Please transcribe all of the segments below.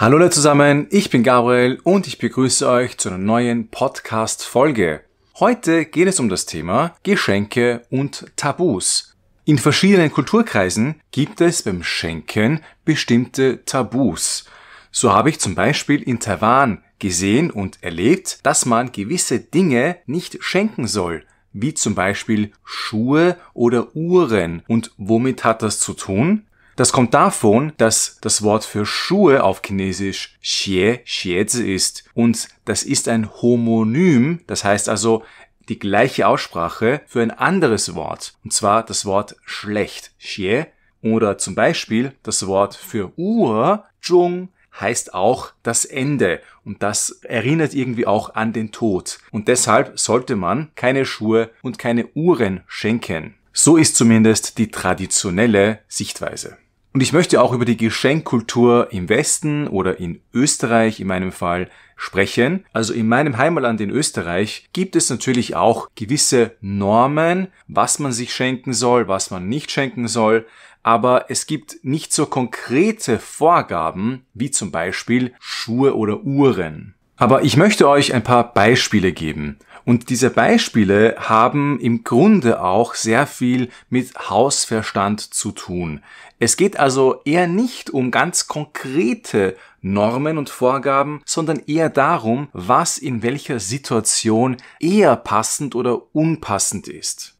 Hallo alle zusammen, ich bin Gabriel und ich begrüße euch zu einer neuen Podcast-Folge. Heute geht es um das Thema Geschenke und Tabus. In verschiedenen Kulturkreisen gibt es beim Schenken bestimmte Tabus. So habe ich zum Beispiel in Taiwan gesehen und erlebt, dass man gewisse Dinge nicht schenken soll, wie zum Beispiel Schuhe oder Uhren. Und womit hat das zu tun? Das kommt davon, dass das Wort für Schuhe auf Chinesisch Xie, Xiezi ist und das ist ein Homonym, das heißt also die gleiche Aussprache für ein anderes Wort, und zwar das Wort schlecht, Xie, oder zum Beispiel das Wort für Uhr, Zhong, heißt auch das Ende und das erinnert irgendwie auch an den Tod. Und deshalb sollte man keine Schuhe und keine Uhren schenken. So ist zumindest die traditionelle Sichtweise. Und ich möchte auch über die Geschenkkultur im Westen oder in Österreich in meinem Fall sprechen. Also in meinem Heimatland in Österreich gibt es natürlich auch gewisse Normen, was man sich schenken soll, was man nicht schenken soll. Aber es gibt nicht so konkrete Vorgaben wie zum Beispiel Schuhe oder Uhren. Aber ich möchte euch ein paar Beispiele geben. Und diese Beispiele haben im Grunde auch sehr viel mit Hausverstand zu tun. Es geht also eher nicht um ganz konkrete Normen und Vorgaben, sondern eher darum, was in welcher Situation eher passend oder unpassend ist.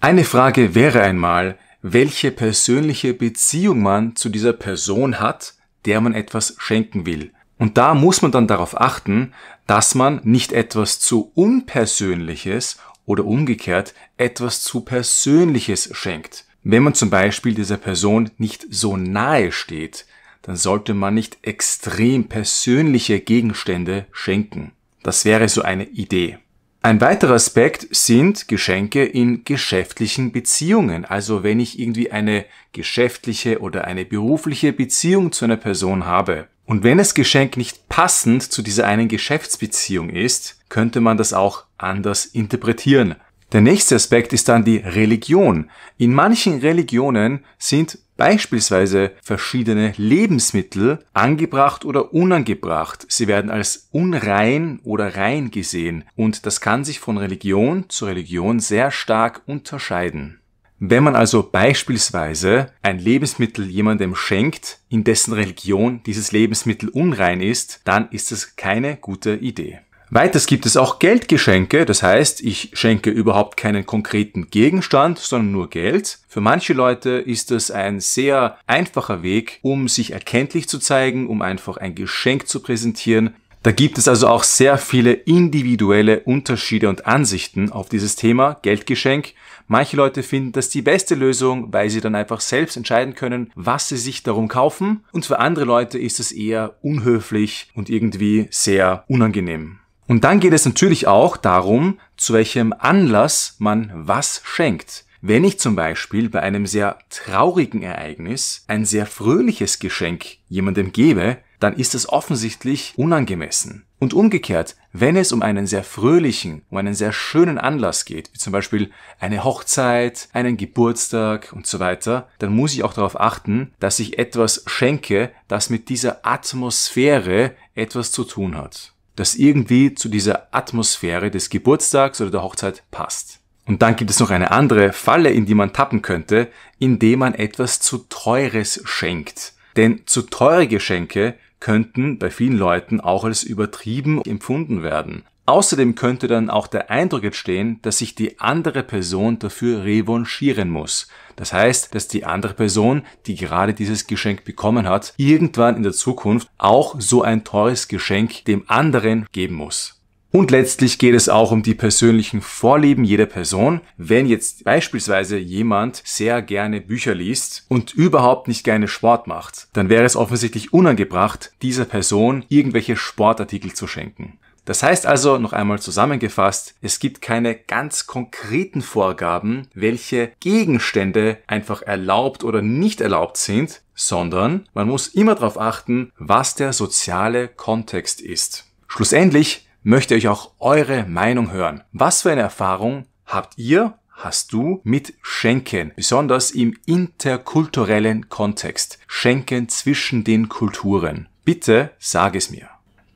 Eine Frage wäre einmal, welche persönliche Beziehung man zu dieser Person hat, der man etwas schenken will. Und da muss man dann darauf achten, dass man nicht etwas zu Unpersönliches oder umgekehrt etwas zu Persönliches schenkt. Wenn man zum Beispiel dieser Person nicht so nahe steht, dann sollte man nicht extrem persönliche Gegenstände schenken. Das wäre so eine Idee. Ein weiterer Aspekt sind Geschenke in geschäftlichen Beziehungen. Also wenn ich irgendwie eine geschäftliche oder eine berufliche Beziehung zu einer Person habe, und wenn das Geschenk nicht passend zu dieser einen Geschäftsbeziehung ist, könnte man das auch anders interpretieren. Der nächste Aspekt ist dann die Religion. In manchen Religionen sind beispielsweise verschiedene Lebensmittel angebracht oder unangebracht. Sie werden als unrein oder rein gesehen und das kann sich von Religion zu Religion sehr stark unterscheiden. Wenn man also beispielsweise ein Lebensmittel jemandem schenkt, in dessen Religion dieses Lebensmittel unrein ist, dann ist es keine gute Idee. Weiters gibt es auch Geldgeschenke, das heißt, ich schenke überhaupt keinen konkreten Gegenstand, sondern nur Geld. Für manche Leute ist das ein sehr einfacher Weg, um sich erkenntlich zu zeigen, um einfach ein Geschenk zu präsentieren, da gibt es also auch sehr viele individuelle Unterschiede und Ansichten auf dieses Thema Geldgeschenk. Manche Leute finden das die beste Lösung, weil sie dann einfach selbst entscheiden können, was sie sich darum kaufen. Und für andere Leute ist es eher unhöflich und irgendwie sehr unangenehm. Und dann geht es natürlich auch darum, zu welchem Anlass man was schenkt. Wenn ich zum Beispiel bei einem sehr traurigen Ereignis ein sehr fröhliches Geschenk jemandem gebe, dann ist es offensichtlich unangemessen. Und umgekehrt, wenn es um einen sehr fröhlichen, um einen sehr schönen Anlass geht, wie zum Beispiel eine Hochzeit, einen Geburtstag und so weiter, dann muss ich auch darauf achten, dass ich etwas schenke, das mit dieser Atmosphäre etwas zu tun hat. Das irgendwie zu dieser Atmosphäre des Geburtstags oder der Hochzeit passt. Und dann gibt es noch eine andere Falle, in die man tappen könnte, indem man etwas zu Teures schenkt. Denn zu teure Geschenke könnten bei vielen Leuten auch als übertrieben empfunden werden. Außerdem könnte dann auch der Eindruck entstehen, dass sich die andere Person dafür revanchieren muss. Das heißt, dass die andere Person, die gerade dieses Geschenk bekommen hat, irgendwann in der Zukunft auch so ein teures Geschenk dem anderen geben muss. Und letztlich geht es auch um die persönlichen Vorlieben jeder Person. Wenn jetzt beispielsweise jemand sehr gerne Bücher liest und überhaupt nicht gerne Sport macht, dann wäre es offensichtlich unangebracht, dieser Person irgendwelche Sportartikel zu schenken. Das heißt also, noch einmal zusammengefasst, es gibt keine ganz konkreten Vorgaben, welche Gegenstände einfach erlaubt oder nicht erlaubt sind, sondern man muss immer darauf achten, was der soziale Kontext ist. Schlussendlich möchte ich auch eure Meinung hören. Was für eine Erfahrung habt ihr, hast du mit Schenken, besonders im interkulturellen Kontext? Schenken zwischen den Kulturen. Bitte sag es mir.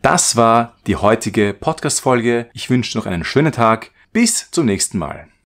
Das war die heutige Podcast-Folge. Ich wünsche noch einen schönen Tag. Bis zum nächsten Mal.